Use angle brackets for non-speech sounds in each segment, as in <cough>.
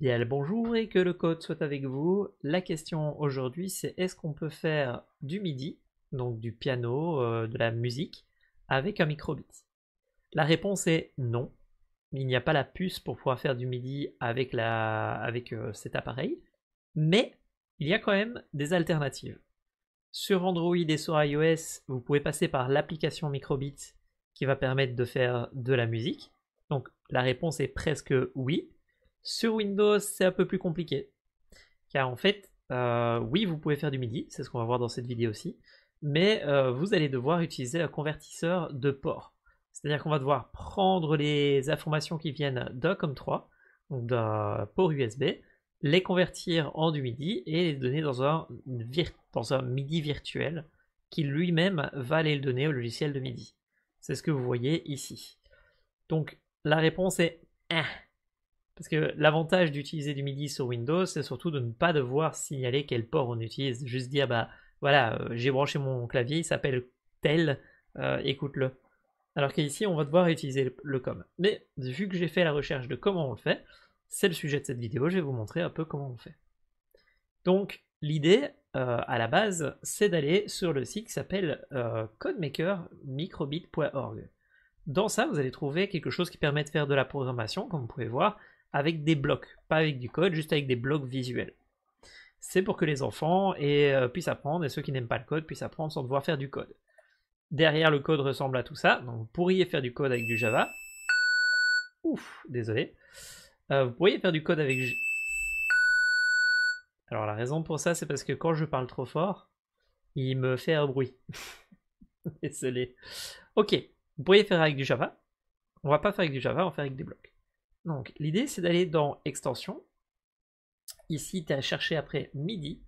Bien bonjour et que le code soit avec vous. La question aujourd'hui c'est est-ce qu'on peut faire du MIDI, donc du piano, euh, de la musique, avec un microbit. La réponse est non. Il n'y a pas la puce pour pouvoir faire du MIDI avec, avec euh, cet appareil, mais il y a quand même des alternatives. Sur Android et sur iOS, vous pouvez passer par l'application Microbit qui va permettre de faire de la musique. Donc la réponse est presque oui. Sur Windows, c'est un peu plus compliqué. Car en fait, euh, oui, vous pouvez faire du MIDI, c'est ce qu'on va voir dans cette vidéo aussi, mais euh, vous allez devoir utiliser un convertisseur de port. C'est-à-dire qu'on va devoir prendre les informations qui viennent d'un COM3, donc d'un port USB, les convertir en du MIDI et les donner dans un, MIDI virtuel qui lui-même va aller le donner au logiciel de MIDI. C'est ce que vous voyez ici. Donc la réponse est parce que l'avantage d'utiliser du MIDI sur Windows, c'est surtout de ne pas devoir signaler quel port on utilise. Juste dire, bah voilà, euh, j'ai branché mon clavier, il s'appelle tel, euh, écoute-le. Alors qu'ici, on va devoir utiliser le, com. Mais vu que j'ai fait la recherche de comment on le fait, c'est le sujet de cette vidéo, je vais vous montrer un peu comment on fait. Donc l'idée, euh, à la base, c'est d'aller sur le site qui s'appelle codemakermicrobit.org. Dans ça, vous allez trouver quelque chose qui permet de faire de la programmation, comme vous pouvez voir, avec des blocs, pas avec du code, juste avec des blocs visuels. C'est pour que les enfants euh, puissent apprendre et ceux qui n'aiment pas le code puissent apprendre sans devoir faire du code. Derrière le code ressemble à tout ça, donc vous pourriez faire du code avec du Java. Ouf, désolé. Euh, vous pourriez faire du code avec... Alors la raison pour ça, c'est parce que quand je parle trop fort, il me fait un bruit. <laughs> désolé. Ok, vous pourriez faire avec du Java. On va pas faire avec du Java, on va faire avec des blocs. Donc l'idée c'est d'aller dans extension. Ici tu as cherché après MIDI.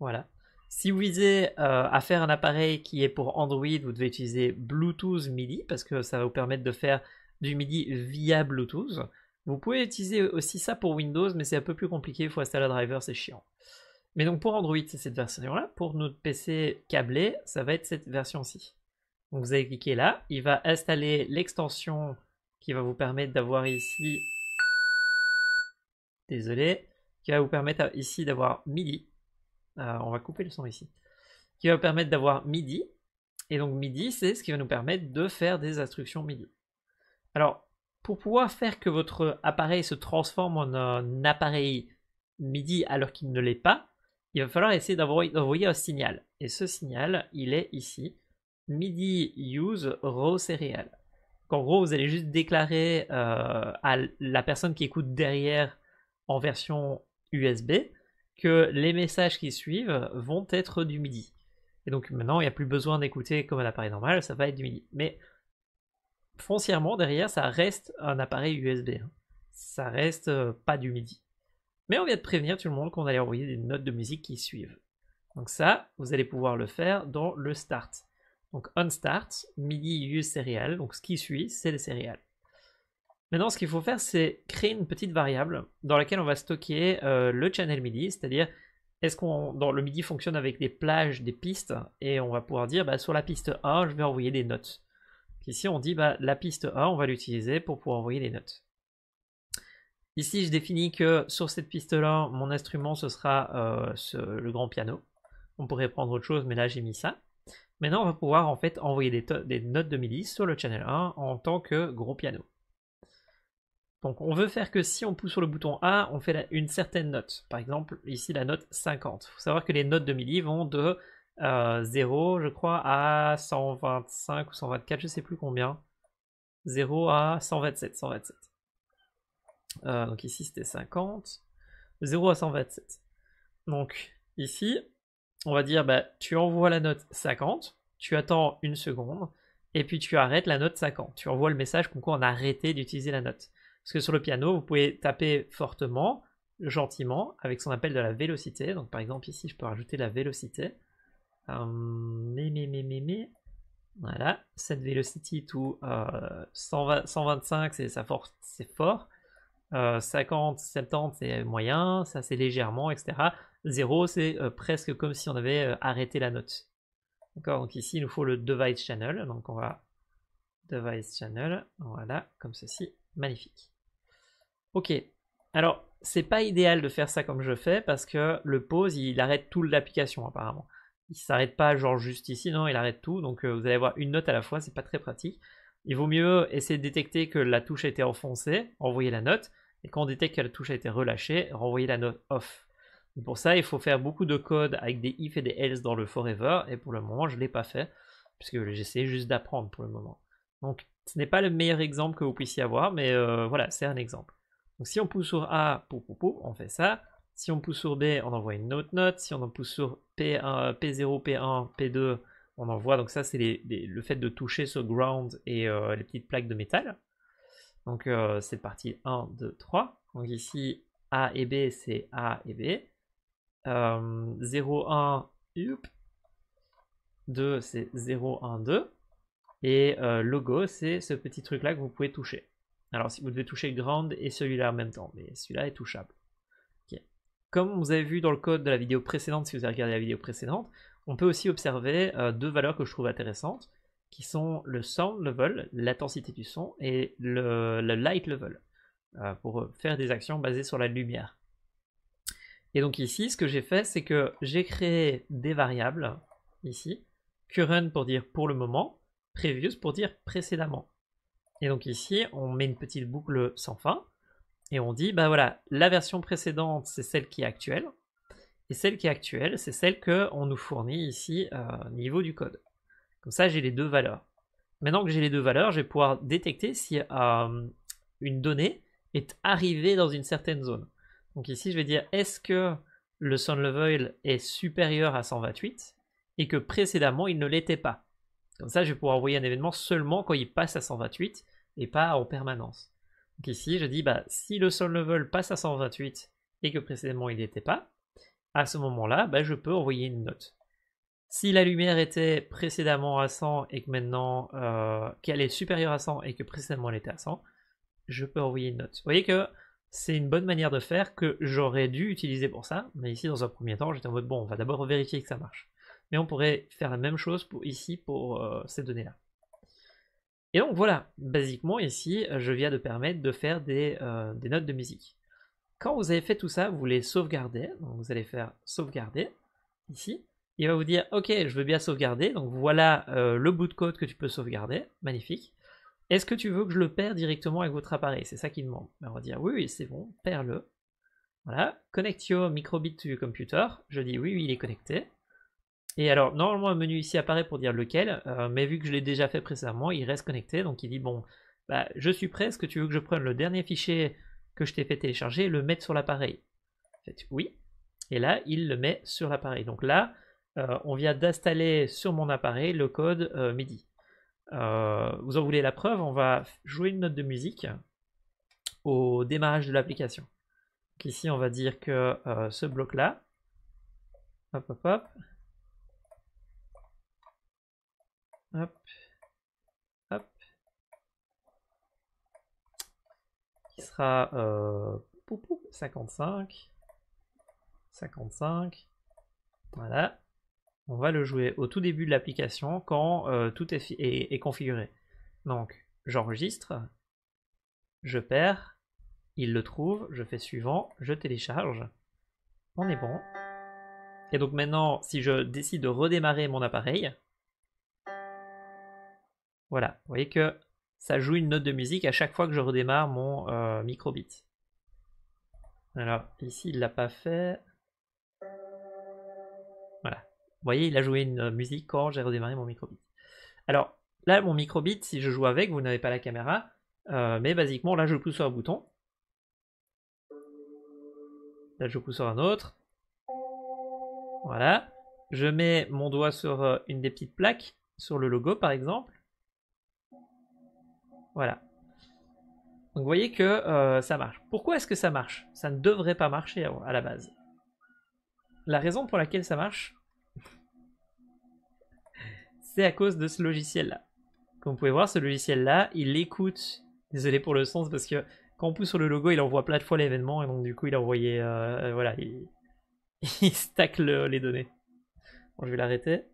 Voilà. Si vous visez euh, à faire un appareil qui est pour Android, vous devez utiliser Bluetooth MIDI parce que ça va vous permettre de faire du MIDI via Bluetooth. Vous pouvez utiliser aussi ça pour Windows, mais c'est un peu plus compliqué, il faut installer un driver, c'est chiant. Mais donc pour Android, c'est cette version-là. Pour notre PC câblé, ça va être cette version-ci. Donc vous allez cliquer là, il va installer l'extension qui va vous permettre d'avoir ici, désolé, qui va vous permettre euh, ici d'avoir midi. Euh, on va couper le son ici. Qui va vous permettre d'avoir midi. Et donc midi, c'est ce qui va nous permettre de faire des instructions midi. Alors, pour pouvoir faire que votre appareil se transforme en un appareil midi alors qu'il ne l'est pas, il va falloir essayer d'envoyer un signal. Et ce signal, il est ici, midi use raw serial en gros, vous allez juste déclarer euh, à la personne qui écoute derrière en version USB que les messages qui suivent vont être du MIDI. Et donc maintenant, il n'y a plus besoin d'écouter comme un appareil normal, ça va être du MIDI. Mais foncièrement, derrière, ça reste un appareil USB. Hein. Ça reste euh, pas du MIDI. Mais on vient de prévenir tout le monde qu'on allait envoyer des notes de musique qui suivent. Donc ça, vous allez pouvoir le faire dans le Start. Donc on start, midi use céréales. Donc ce qui suit, c'est les céréales. Maintenant, ce qu'il faut faire, c'est créer une petite variable dans laquelle on va stocker euh, le channel midi, c'est-à-dire est-ce qu'on dans le midi fonctionne avec des plages, des pistes, et on va pouvoir dire bah, sur la piste 1, je vais envoyer des notes. ici, on dit bah, la piste 1, on va l'utiliser pour pouvoir envoyer des notes. Ici, je définis que sur cette piste-là, mon instrument, ce sera euh, le grand piano. On pourrait prendre autre chose, mais là, j'ai mis ça. Maintenant, on va pouvoir en fait envoyer des, notes de MIDI sur le channel 1 en tant que gros piano. Donc on veut faire que si on pousse sur le bouton A, on fait une certaine note. Par exemple, ici la note 50. Il faut savoir que les notes de MIDI vont de 0, euh, je crois, à 125 ou 124, je ne sais plus combien. 0 à 127, 127. Euh, donc ici c'était 50. 0 à 127. Donc ici, on va dire, bah, tu envoies la note 50 tu attends une seconde, et puis tu arrêtes la note 50. Tu envoies le message qu'on a arrêté d'utiliser la note. Parce que sur le piano, vous pouvez taper fortement, gentiment, avec son appel de la vélocité. Donc par exemple ici, je peux rajouter la vélocité. Hum, mais, mais, mais, Voilà, cette velocity tout 125, c'est fort. 50, euh, 70, c'est moyen. Ça, c'est légèrement, etc. 0, c'est euh, presque comme si on avait euh, arrêté la note. D'accord, donc ici il nous faut le device channel, donc on va device channel, voilà, comme ceci, magnifique. Ok, alors c'est pas idéal de faire ça comme je fais parce que le pause il arrête tout l'application apparemment. Il s'arrête pas genre juste ici, non, il arrête tout, donc euh, vous allez avoir une note à la fois, c'est pas très pratique. Il vaut mieux essayer de détecter que la touche a été enfoncée, envoyer la note, et quand on détecte que la touche a été relâchée, renvoyer la note off pour ça, il faut faire beaucoup de code avec des if et des else dans le forever, et pour le moment, je ne l'ai pas fait, puisque j'essaie juste d'apprendre pour le moment. Donc, ce n'est pas le meilleur exemple que vous puissiez avoir, mais euh, voilà, c'est un exemple. Donc, si on pousse sur A, pou, on fait ça. Si on pousse sur B, on envoie une autre note. Si on en pousse sur P1, P0, P1, P2, on envoie. Donc, ça, c'est le fait de toucher ce ground et euh, les petites plaques de métal. Donc, euh, c'est parti. 1, 2, 3. Donc, ici, A et B, c'est A et B. 0,1, euh, 2, c'est 0, 2. Et euh, logo, c'est ce petit truc-là que vous pouvez toucher. Alors, si vous devez toucher grande et celui-là en même temps, mais celui-là est touchable. Comme vous avez vu dans le code de la vidéo précédente, si vous avez regardé la vidéo précédente, on peut aussi observer euh, deux valeurs que je trouve intéressantes, qui sont le sound level, l'intensité du son, et le, light level, pour faire des actions basées sur la lumière. Et donc ici, ce que j'ai fait, c'est que j'ai créé des variables, ici, current pour dire pour le moment, previous pour dire précédemment. Et donc ici, on met une petite boucle sans fin, et on dit, bah voilà, la version précédente, c'est celle qui est actuelle, et celle qui est actuelle, c'est celle qu'on nous fournit ici au euh, niveau du code. Comme ça, j'ai les deux valeurs. Maintenant que j'ai les deux valeurs, je vais pouvoir détecter si euh, une donnée est arrivée dans une certaine zone. Donc ici, je vais dire est-ce que le sound level est supérieur à 128 et que précédemment il ne l'était pas. Comme ça, je vais pouvoir envoyer un événement seulement quand il passe à 128 et pas en permanence. Donc ici, je dis bah, si le sound level passe à 128 et que précédemment il n'était pas, à ce moment-là, bah, je peux envoyer une note. Si la lumière était précédemment à 100 et que maintenant euh, qu'elle est supérieure à 100 et que précédemment elle était à 100, je peux envoyer une note. Vous voyez que c'est une bonne manière de faire que j'aurais dû utiliser pour ça, mais ici dans un premier temps j'étais en mode bon on va d'abord vérifier que ça marche. Mais on pourrait faire la même chose pour, ici pour euh, ces données-là. Et donc voilà, basiquement ici je viens de permettre de faire euh, des, notes de musique. Quand vous avez fait tout ça, vous les sauvegardez, donc vous allez faire sauvegarder ici. Il va vous dire ok je veux bien sauvegarder, donc voilà euh, le bout de code que tu peux sauvegarder, magnifique. Est-ce que tu veux que je le perds directement avec votre appareil C'est ça qu'il demande. Ben, on va dire oui, c'est bon, perds le Voilà, connect your microbit to your computer. Je dis oui, oui, il est connecté. Et alors, normalement, un menu ici apparaît pour dire lequel, euh, mais vu que je l'ai déjà fait précédemment, il reste connecté, donc il dit bon, bah, je suis prêt, est-ce que tu veux que je prenne le dernier fichier que je t'ai fait télécharger et le mettre sur l'appareil Faites oui, et là, il le met sur l'appareil. Donc là, euh, on vient d'installer sur mon appareil le code euh, MIDI. Euh, vous en voulez la preuve, on va jouer une note de musique au démarrage de l'application. Ici, on va dire que euh, ce bloc-là, hop, hop, hop, hop, hop, qui sera 55, euh, 55, voilà, on va le jouer au tout début de l'application quand euh, tout est, configuré. Donc, j'enregistre, je perds, il le trouve, je fais suivant, je télécharge, on est bon. Et donc maintenant, si je décide de redémarrer mon appareil, voilà, vous voyez que ça joue une note de musique à chaque fois que je redémarre mon euh, microbit. Alors, ici, il l'a pas fait. Vous voyez, il a joué une euh, musique quand j'ai redémarré mon microbit. Alors là, mon microbit, si je joue avec, vous n'avez pas la caméra, euh, mais basiquement, là, je pousse sur un bouton. Là, je pousse sur un autre. Voilà. Je mets mon doigt sur euh, une des petites plaques, sur le logo par exemple. Voilà. Donc vous voyez que ça marche. Pourquoi est-ce que ça marche Ça ne devrait pas marcher à la base. La raison pour laquelle ça marche, c'est à cause de ce logiciel-là. Comme vous pouvez voir, ce logiciel-là, il écoute, désolé pour le sens, parce que quand on pousse sur le logo, il envoie plein de fois l'événement, et donc du coup, il a euh, euh, voilà, il, <laughs> il stack les données. Bon, je vais l'arrêter.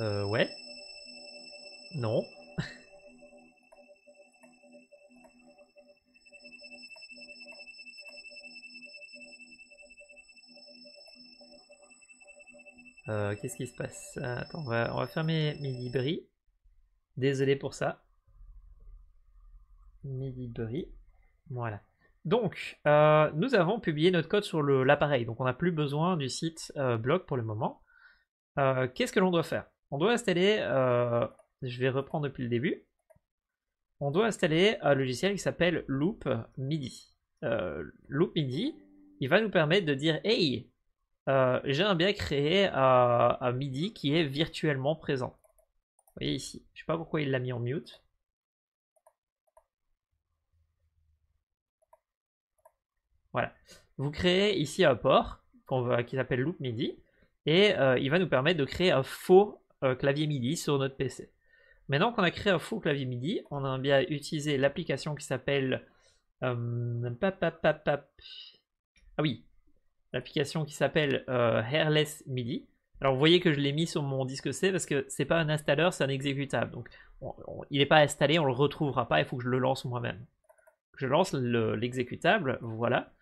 Euh, ouais. Non. Euh, qu'est-ce qui se passe ah, Attends, on va, fermer Midibri. Désolé pour ça. Midibri. Voilà. Donc, euh, nous avons publié notre code sur l'appareil, donc on n'a plus besoin du site euh, blog pour le moment. Qu'est-ce que l'on doit faire On doit installer, je vais reprendre depuis le début, on doit installer un logiciel qui s'appelle Loop MIDI. Loop MIDI, il va nous permettre de dire Hey, euh, j'aime j'aimerais bien créer euh, un, MIDI qui est virtuellement présent. Vous voyez ici, je ne sais pas pourquoi il l'a mis en mute. Voilà. Vous créez ici un port qui s'appelle Loop MIDI et euh, il va nous permettre de créer un faux clavier MIDI sur notre PC. Maintenant qu'on a créé un faux clavier MIDI, on a bien utilisé l'application qui s'appelle Ah oui, l'application qui s'appelle euh, Hairless MIDI. Alors vous voyez que je l'ai mis sur mon disque C parce que c'est pas un installeur, c'est un exécutable. Donc il n'est pas installé, on le retrouvera pas, il faut que je le lance moi-même. Je lance l'exécutable, voilà.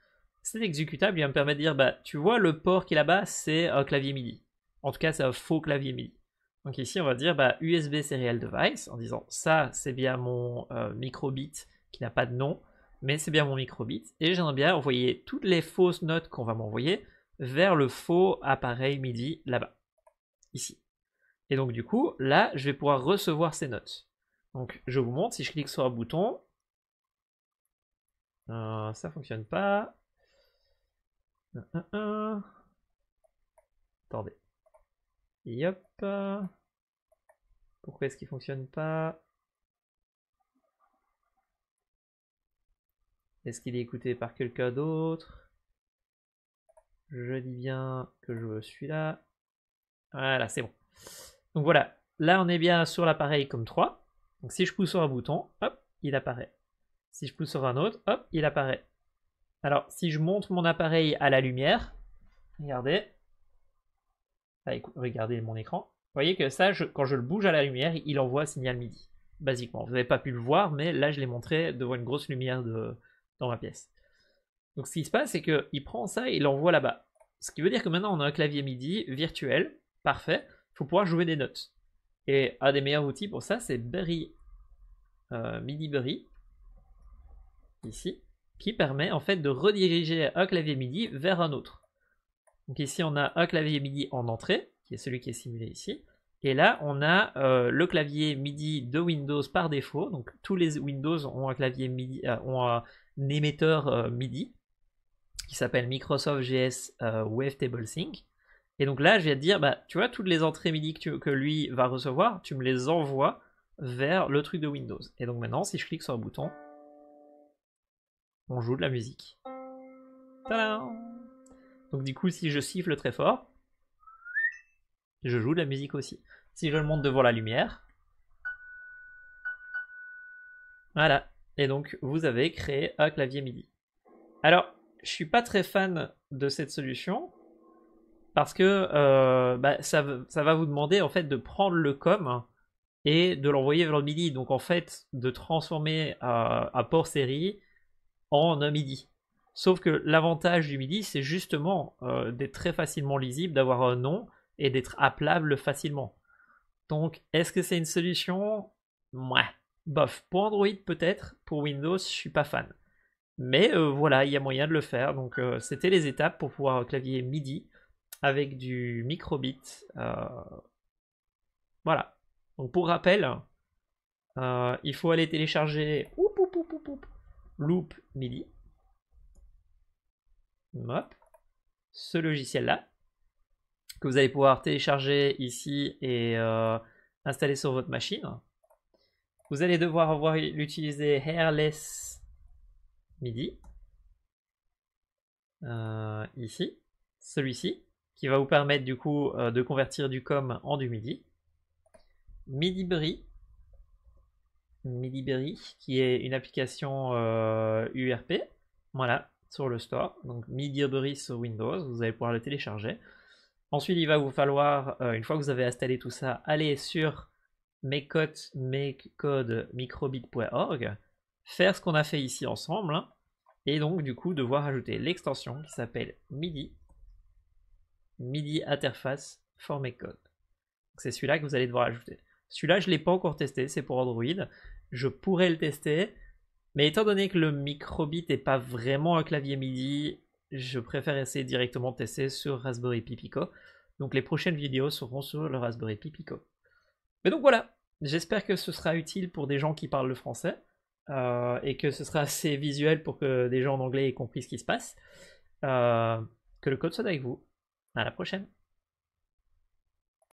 Cet exécutable, il va me permettre de dire, bah, tu vois, le port qui est là-bas, c'est un euh, clavier MIDI. En tout cas, c'est un faux clavier MIDI. Donc ici, on va dire bah, USB Serial Device, en disant ça, c'est bien mon euh, microbit qui n'a pas de nom mais c'est bien mon microbit, et j'aimerais bien envoyer toutes les fausses notes qu'on va m'envoyer vers le faux appareil MIDI là-bas, ici. Et donc du coup, là, je vais pouvoir recevoir ces notes. Donc je vous montre, si je clique sur un bouton, euh, ça fonctionne pas. Attendez. Pourquoi est-ce qu'il fonctionne pas Est-ce qu'il est écouté par quelqu'un d'autre Je dis bien que je suis là. Voilà, c'est bon. Donc voilà, là on est bien sur l'appareil comme 3. Donc si je pousse sur un bouton, hop, il apparaît. Si je pousse sur un autre, hop, il apparaît. Alors si je monte mon appareil à la lumière, regardez, ah, regardez mon écran, vous voyez que ça, quand je le bouge à la lumière, il envoie signal MIDI. Basiquement, vous n'avez pas pu le voir, mais là je l'ai montré devant une grosse lumière de, dans ma pièce. Donc ce qui se passe, c'est qu'il prend ça et l'envoie là-bas. Ce qui veut dire que maintenant on a un clavier MIDI virtuel, parfait, il faut pouvoir jouer des notes. Et un des meilleurs outils pour ça, c'est Berry, euh, MIDI Berry, ici, qui permet en fait de rediriger un clavier MIDI vers un autre. Donc ici on a un clavier MIDI en entrée, qui est celui qui est simulé ici, et là, on a euh, le clavier MIDI de Windows par défaut. Donc tous les Windows ont un clavier MIDI, euh, ont un émetteur euh, MIDI qui s'appelle Microsoft GS Wavetable Sync. Et donc là, je vais te dire, bah, tu vois, toutes les entrées MIDI que, que, lui va recevoir, tu me les envoies vers le truc de Windows. Et donc maintenant, si je clique sur le bouton, on joue de la musique. donc du coup, si je siffle très fort, je joue de la musique aussi. Si je le monte devant la lumière. Voilà. Et donc, vous avez créé un clavier MIDI. Alors, je suis pas très fan de cette solution parce que euh, bah, ça, va vous demander en fait de prendre le com et de l'envoyer vers le MIDI. Donc en fait, de transformer euh, un, port série en un MIDI. Sauf que l'avantage du MIDI, c'est justement euh, d'être très facilement lisible, d'avoir un nom et d'être appelable facilement. Donc, est-ce que c'est une solution Ouais, bof. Pour Android peut-être, pour Windows, je suis pas fan. Mais euh, voilà, il y a moyen de le faire. Donc, euh, c'était les étapes pour pouvoir clavier MIDI avec du microbit. bit euh, voilà. Donc, pour rappel, il faut aller télécharger oup, oup, Loop MIDI. Hop. Ce logiciel-là, que vous allez pouvoir télécharger ici et euh, installer sur votre machine. Vous allez devoir avoir l'utiliser Hairless MIDI. Euh, ici, celui-ci, qui va vous permettre du coup euh, de convertir du com en du MIDI. MIDIBerry, MIDIBerry, qui est une application URP, voilà, sur le store. Donc MIDIBerry sur Windows, vous allez pouvoir le télécharger. Ensuite, il va vous falloir, euh, une fois que vous avez installé tout ça, aller sur makecodemicrobit.org, faire ce qu'on a fait ici ensemble, et donc du coup devoir ajouter l'extension qui s'appelle MIDI, MIDI interface for MakeCode. C'est celui-là que vous allez devoir ajouter. Celui-là, je ne l'ai pas encore testé, c'est pour Android. Je pourrais le tester, mais étant donné que le microbit n'est pas vraiment un clavier MIDI je préfère essayer directement de tester sur Raspberry Pi Pico. Donc les prochaines vidéos seront sur le Raspberry Pi Pico. Mais donc voilà, j'espère que ce sera utile pour des gens qui parlent le français euh, et que ce sera assez visuel pour que des gens en anglais aient compris ce qui se passe. Euh, que le code soit avec vous. À la prochaine.